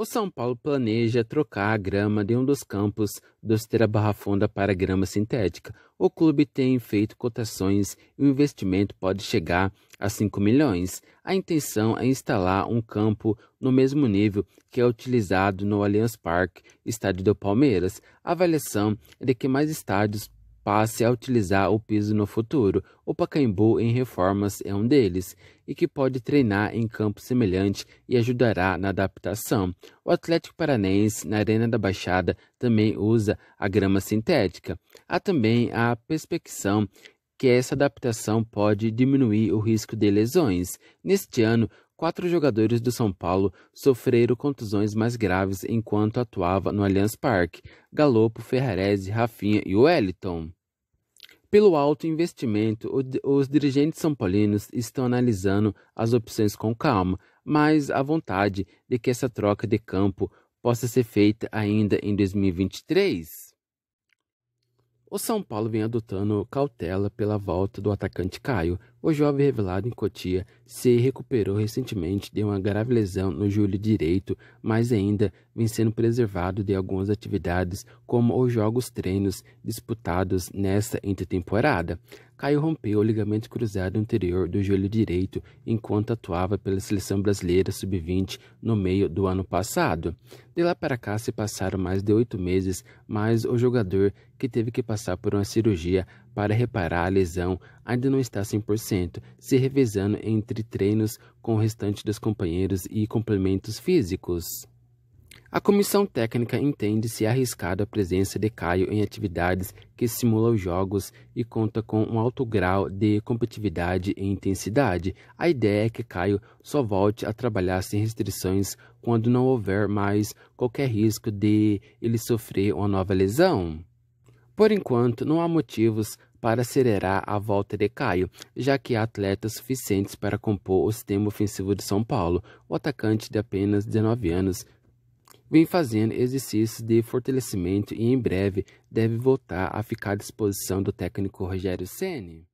O São Paulo planeja trocar a grama de um dos campos do Esteira Barra Funda para grama sintética. O clube tem feito cotações e o investimento pode chegar a 5 milhões. A intenção é instalar um campo no mesmo nível que é utilizado no Allianz Parque, estádio do Palmeiras. A avaliação é de que mais estádios passe a utilizar o piso no futuro. O Pacaembu em reformas é um deles, e que pode treinar em campo semelhante e ajudará na adaptação. O Atlético Paranense, na Arena da Baixada, também usa a grama sintética. Há também a perspecção que essa adaptação pode diminuir o risco de lesões. Neste ano, quatro jogadores do São Paulo sofreram contusões mais graves enquanto atuava no Allianz Parque: Galopo, Ferrarese, Rafinha e Wellington. Pelo alto investimento, os dirigentes são paulinos estão analisando as opções com calma, mas à vontade de que essa troca de campo possa ser feita ainda em 2023. O São Paulo vem adotando cautela pela volta do atacante Caio. O jovem revelado em Cotia se recuperou recentemente de uma grave lesão no joelho direito, mas ainda vem sendo preservado de algumas atividades, como os jogos treinos disputados nesta intertemporada. Caio rompeu o ligamento cruzado anterior do joelho direito enquanto atuava pela seleção brasileira sub-20 no meio do ano passado. De lá para cá se passaram mais de oito meses, mas o jogador, que teve que passar por uma cirurgia para reparar a lesão, ainda não está 100%, se revezando entre treinos com o restante dos companheiros e complementos físicos. A comissão técnica entende-se é arriscado a presença de Caio em atividades que simulam jogos e conta com um alto grau de competitividade e intensidade. A ideia é que Caio só volte a trabalhar sem restrições quando não houver mais qualquer risco de ele sofrer uma nova lesão. Por enquanto, não há motivos para acelerar a volta de Caio, já que há atletas suficientes para compor o sistema ofensivo de São Paulo. O atacante de apenas 19 anos vem fazendo exercícios de fortalecimento e em breve deve voltar a ficar à disposição do técnico Rogério Ceni.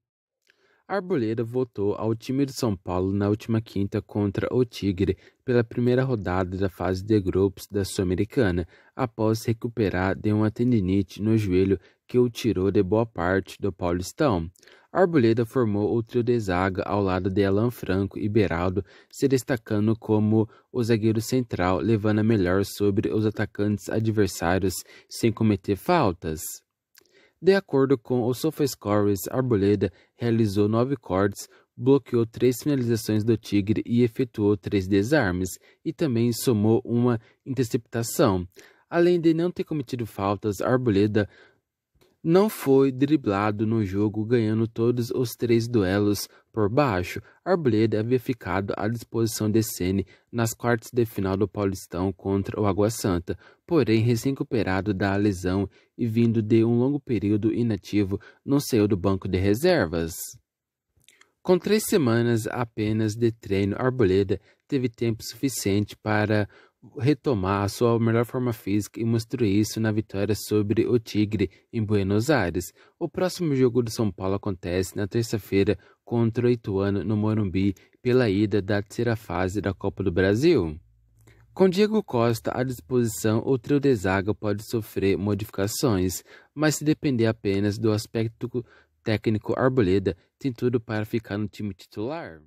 Arboleda voltou ao time de São Paulo na última quinta contra o Tigre pela primeira rodada da fase de grupos da Sul-Americana, após se recuperar de uma tendinite no joelho que o tirou de boa parte do Paulistão. Arboleda formou o trio de zaga ao lado de Alan Franco e Beraldo, se destacando como o zagueiro central, levando a melhor sobre os atacantes adversários sem cometer faltas. De acordo com o SofaScores, Arboleda realizou nove cortes, bloqueou três finalizações do Tigre e efetuou três desarmes, e também somou uma interceptação. Além de não ter cometido faltas, Arboleda não foi driblado no jogo, ganhando todos os três duelos por baixo. Arboleda havia ficado à disposição de Sene nas quartas de final do Paulistão contra o Água Santa, porém recém-recuperado da lesão e vindo de um longo período inativo, não saiu do banco de reservas. Com três semanas apenas de treino, Arboleda teve tempo suficiente para retomar a sua melhor forma física e mostrou isso na vitória sobre o Tigre em Buenos Aires. O próximo jogo do São Paulo acontece na terça-feira contra o Ituano no Morumbi pela ida da terceira fase da Copa do Brasil. Com Diego Costa à disposição, o trio de zaga pode sofrer modificações, mas se depender apenas do aspecto técnico Arboleda, tem tudo para ficar no time titular.